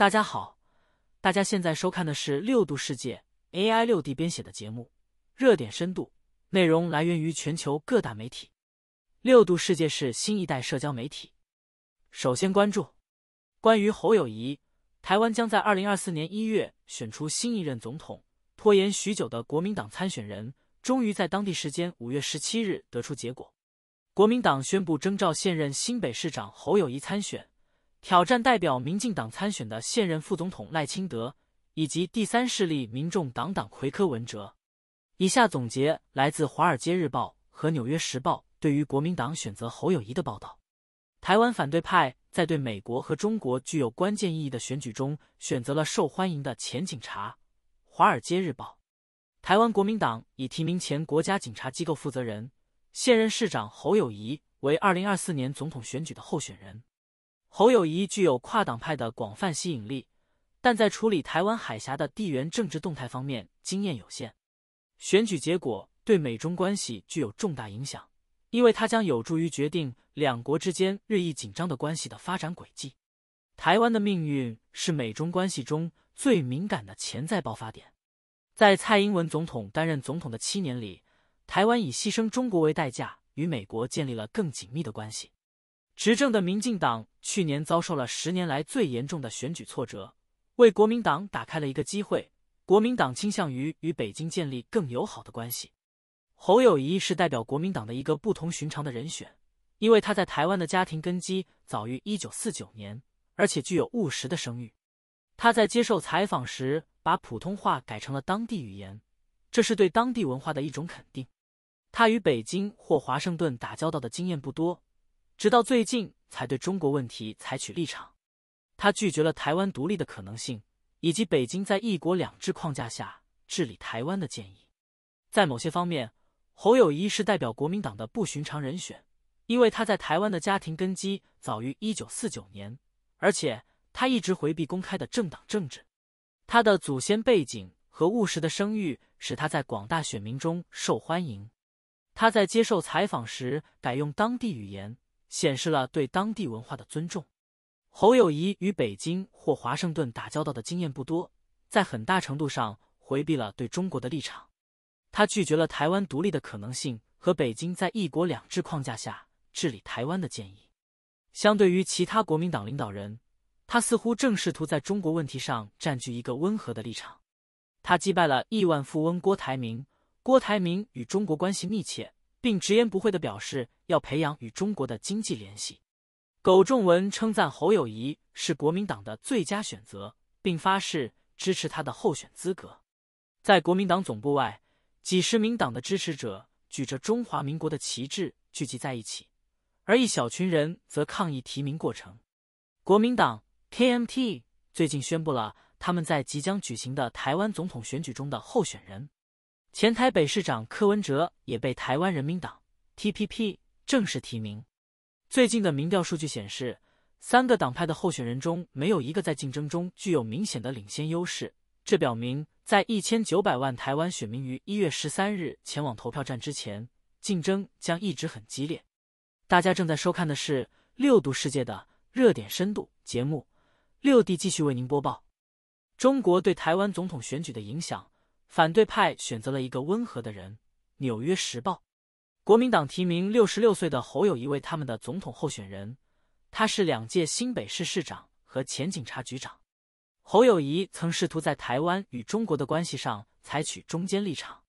大家好，大家现在收看的是六度世界 AI 六 D 编写的节目，热点深度内容来源于全球各大媒体。六度世界是新一代社交媒体。首先关注关于侯友谊，台湾将在二零二四年一月选出新一任总统，拖延许久的国民党参选人终于在当地时间五月十七日得出结果，国民党宣布征召现任新北市长侯友谊参选。挑战代表民进党参选的现任副总统赖清德，以及第三势力民众党党魁柯文哲。以下总结来自《华尔街日报》和《纽约时报》对于国民党选择侯友谊的报道。台湾反对派在对美国和中国具有关键意义的选举中，选择了受欢迎的前警察。《华尔街日报》：台湾国民党已提名前国家警察机构负责人、现任市长侯友谊为二零二四年总统选举的候选人。侯友谊具有跨党派的广泛吸引力，但在处理台湾海峡的地缘政治动态方面经验有限。选举结果对美中关系具有重大影响，因为它将有助于决定两国之间日益紧张的关系的发展轨迹。台湾的命运是美中关系中最敏感的潜在爆发点。在蔡英文总统担任总统的七年里，台湾以牺牲中国为代价，与美国建立了更紧密的关系。执政的民进党去年遭受了十年来最严重的选举挫折，为国民党打开了一个机会。国民党倾向于与北京建立更友好的关系。侯友谊是代表国民党的一个不同寻常的人选，因为他在台湾的家庭根基早于一九四九年，而且具有务实的声誉。他在接受采访时把普通话改成了当地语言，这是对当地文化的一种肯定。他与北京或华盛顿打交道的经验不多。直到最近才对中国问题采取立场，他拒绝了台湾独立的可能性以及北京在“一国两制”框架下治理台湾的建议。在某些方面，侯友谊是代表国民党的不寻常人选，因为他在台湾的家庭根基早于1949年，而且他一直回避公开的政党政治。他的祖先背景和务实的声誉使他在广大选民中受欢迎。他在接受采访时改用当地语言。显示了对当地文化的尊重。侯友谊与北京或华盛顿打交道的经验不多，在很大程度上回避了对中国的立场。他拒绝了台湾独立的可能性和北京在“一国两制”框架下治理台湾的建议。相对于其他国民党领导人，他似乎正试图在中国问题上占据一个温和的立场。他击败了亿万富翁郭台铭。郭台铭与中国关系密切，并直言不讳地表示。要培养与中国的经济联系，苟仲文称赞侯友谊是国民党的最佳选择，并发誓支持他的候选资格。在国民党总部外，几十名党的支持者举着中华民国的旗帜聚集在一起，而一小群人则抗议提名过程。国民党 KMT 最近宣布了他们在即将举行的台湾总统选举中的候选人，前台北市长柯文哲也被台湾人民党 TPP。正式提名。最近的民调数据显示，三个党派的候选人中没有一个在竞争中具有明显的领先优势。这表明，在一千九百万台湾选民于一月十三日前往投票站之前，竞争将一直很激烈。大家正在收看的是六度世界的热点深度节目，六弟继续为您播报。中国对台湾总统选举的影响，反对派选择了一个温和的人，《纽约时报》。国民党提名六十六岁的侯友谊为他们的总统候选人，他是两届新北市市长和前警察局长。侯友谊曾试图在台湾与中国的关系上采取中间立场。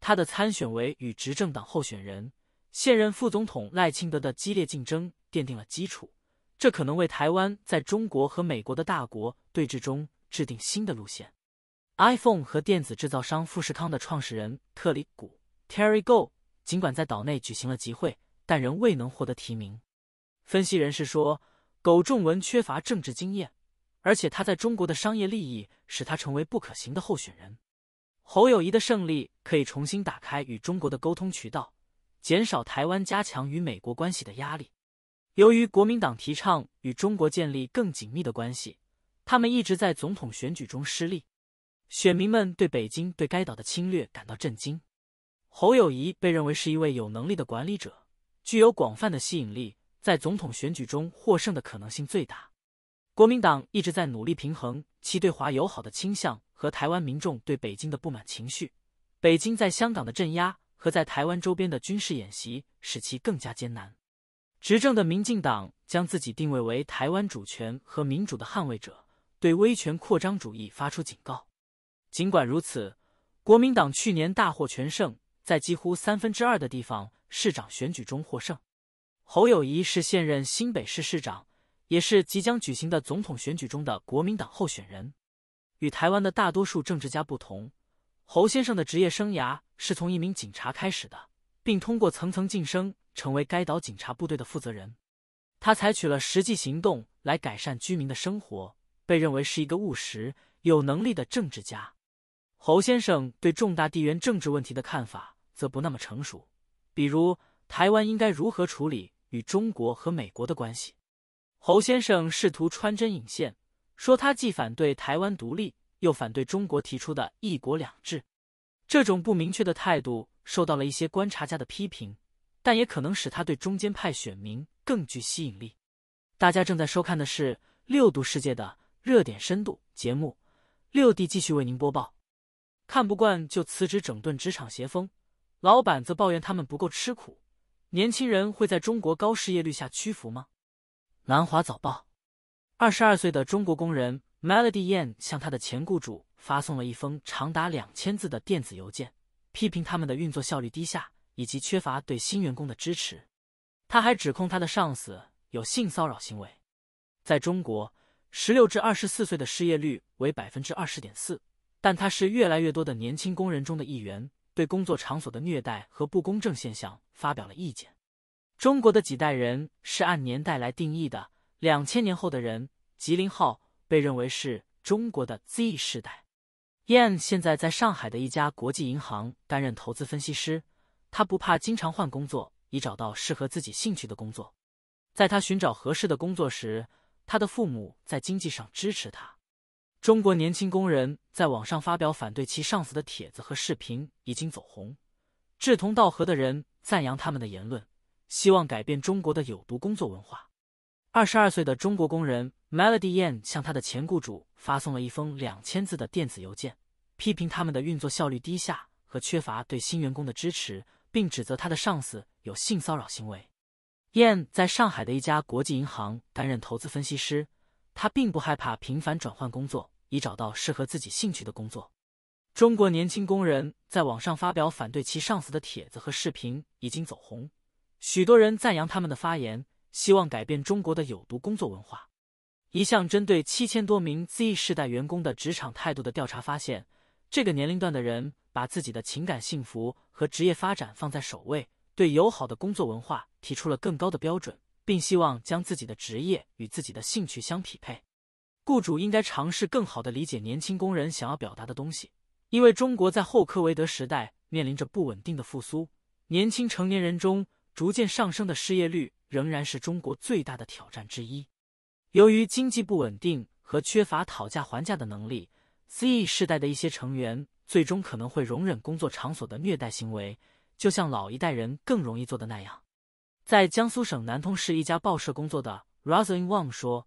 他的参选为与执政党候选人现任副总统赖清德的激烈竞争奠定了基础，这可能为台湾在中国和美国的大国对峙中制定新的路线。iPhone 和电子制造商富士康的创始人特里古 （Terry g o 尽管在岛内举行了集会，但仍未能获得提名。分析人士说，苟仲文缺乏政治经验，而且他在中国的商业利益使他成为不可行的候选人。侯友谊的胜利可以重新打开与中国的沟通渠道，减少台湾加强与美国关系的压力。由于国民党提倡与中国建立更紧密的关系，他们一直在总统选举中失利。选民们对北京对该岛的侵略感到震惊。侯友谊被认为是一位有能力的管理者，具有广泛的吸引力，在总统选举中获胜的可能性最大。国民党一直在努力平衡其对华友好的倾向和台湾民众对北京的不满情绪。北京在香港的镇压和在台湾周边的军事演习使其更加艰难。执政的民进党将自己定位为台湾主权和民主的捍卫者，对威权扩张主义发出警告。尽管如此，国民党去年大获全胜。在几乎三分之二的地方市长选举中获胜，侯友谊是现任新北市市长，也是即将举行的总统选举中的国民党候选人。与台湾的大多数政治家不同，侯先生的职业生涯是从一名警察开始的，并通过层层晋升成为该岛警察部队的负责人。他采取了实际行动来改善居民的生活，被认为是一个务实、有能力的政治家。侯先生对重大地缘政治问题的看法。则不那么成熟，比如台湾应该如何处理与中国和美国的关系。侯先生试图穿针引线，说他既反对台湾独立，又反对中国提出的一国两制。这种不明确的态度受到了一些观察家的批评，但也可能使他对中间派选民更具吸引力。大家正在收看的是六度世界的热点深度节目，六弟继续为您播报。看不惯就辞职整顿职场邪风。老板则抱怨他们不够吃苦。年轻人会在中国高失业率下屈服吗？南华早报。二十二岁的中国工人 Melody Yan 向他的前雇主发送了一封长达两千字的电子邮件，批评他们的运作效率低下以及缺乏对新员工的支持。他还指控他的上司有性骚扰行为。在中国，十六至二十四岁的失业率为百分之二十点四，但他是越来越多的年轻工人中的一员。对工作场所的虐待和不公正现象发表了意见。中国的几代人是按年代来定义的。两千年后的人，吉林号被认为是中国的 Z 世代。Yan 现在在上海的一家国际银行担任投资分析师。他不怕经常换工作，以找到适合自己兴趣的工作。在他寻找合适的工作时，他的父母在经济上支持他。中国年轻工人在网上发表反对其上司的帖子和视频已经走红，志同道合的人赞扬他们的言论，希望改变中国的有毒工作文化。二十二岁的中国工人 Melody Yan 向他的前雇主发送了一封两千字的电子邮件，批评他们的运作效率低下和缺乏对新员工的支持，并指责他的上司有性骚扰行为。Yan 在上海的一家国际银行担任投资分析师，他并不害怕频繁转换工作。以找到适合自己兴趣的工作。中国年轻工人在网上发表反对其上司的帖子和视频已经走红，许多人赞扬他们的发言，希望改变中国的有毒工作文化。一项针对七千多名 Z 世代员工的职场态度的调查发现，这个年龄段的人把自己的情感幸福和职业发展放在首位，对友好的工作文化提出了更高的标准，并希望将自己的职业与自己的兴趣相匹配。雇主应该尝试更好地理解年轻工人想要表达的东西，因为中国在后科维德时代面临着不稳定的复苏。年轻成年人中逐渐上升的失业率仍然是中国最大的挑战之一。由于经济不稳定和缺乏讨价还价的能力，Z 世代的一些成员最终可能会容忍工作场所的虐待行为，就像老一代人更容易做的那样。在江苏省南通市一家报社工作的 r o s a l i n Wang 说。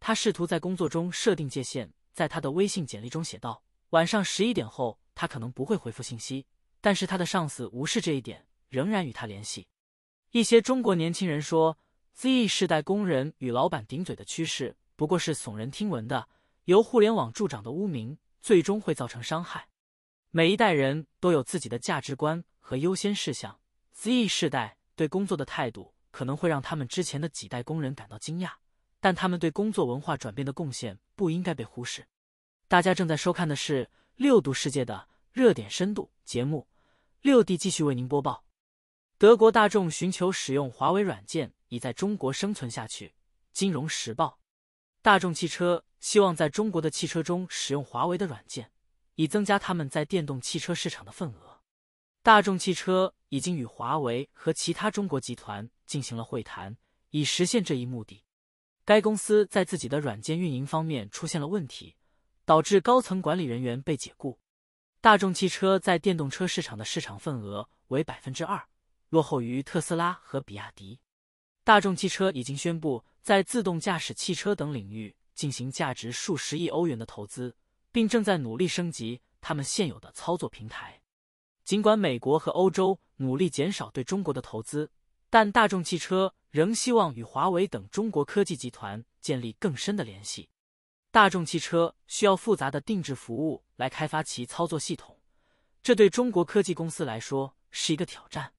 他试图在工作中设定界限，在他的微信简历中写道：“晚上十一点后，他可能不会回复信息。”但是他的上司无视这一点，仍然与他联系。一些中国年轻人说，Z 世代工人与老板顶嘴的趋势不过是耸人听闻的，由互联网助长的污名最终会造成伤害。每一代人都有自己的价值观和优先事项，Z 世代对工作的态度可能会让他们之前的几代工人感到惊讶。但他们对工作文化转变的贡献不应该被忽视。大家正在收看的是《六度世界的热点深度》节目，六弟继续为您播报：德国大众寻求使用华为软件以在中国生存下去。《金融时报》：大众汽车希望在中国的汽车中使用华为的软件，以增加他们在电动汽车市场的份额。大众汽车已经与华为和其他中国集团进行了会谈，以实现这一目的。该公司在自己的软件运营方面出现了问题，导致高层管理人员被解雇。大众汽车在电动车市场的市场份额为百分之二，落后于特斯拉和比亚迪。大众汽车已经宣布在自动驾驶汽车等领域进行价值数十亿欧元的投资，并正在努力升级他们现有的操作平台。尽管美国和欧洲努力减少对中国的投资。但大众汽车仍希望与华为等中国科技集团建立更深的联系。大众汽车需要复杂的定制服务来开发其操作系统，这对中国科技公司来说是一个挑战。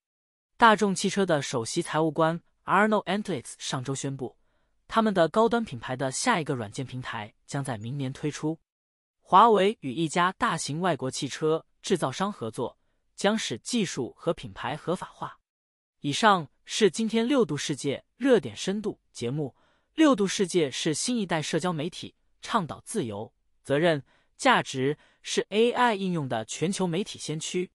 大众汽车的首席财务官 Arno a n t l i t l e 上周宣布，他们的高端品牌的下一个软件平台将在明年推出。华为与一家大型外国汽车制造商合作，将使技术和品牌合法化。以上是今天六度世界热点深度节目。六度世界是新一代社交媒体，倡导自由、责任、价值，是 AI 应用的全球媒体先驱。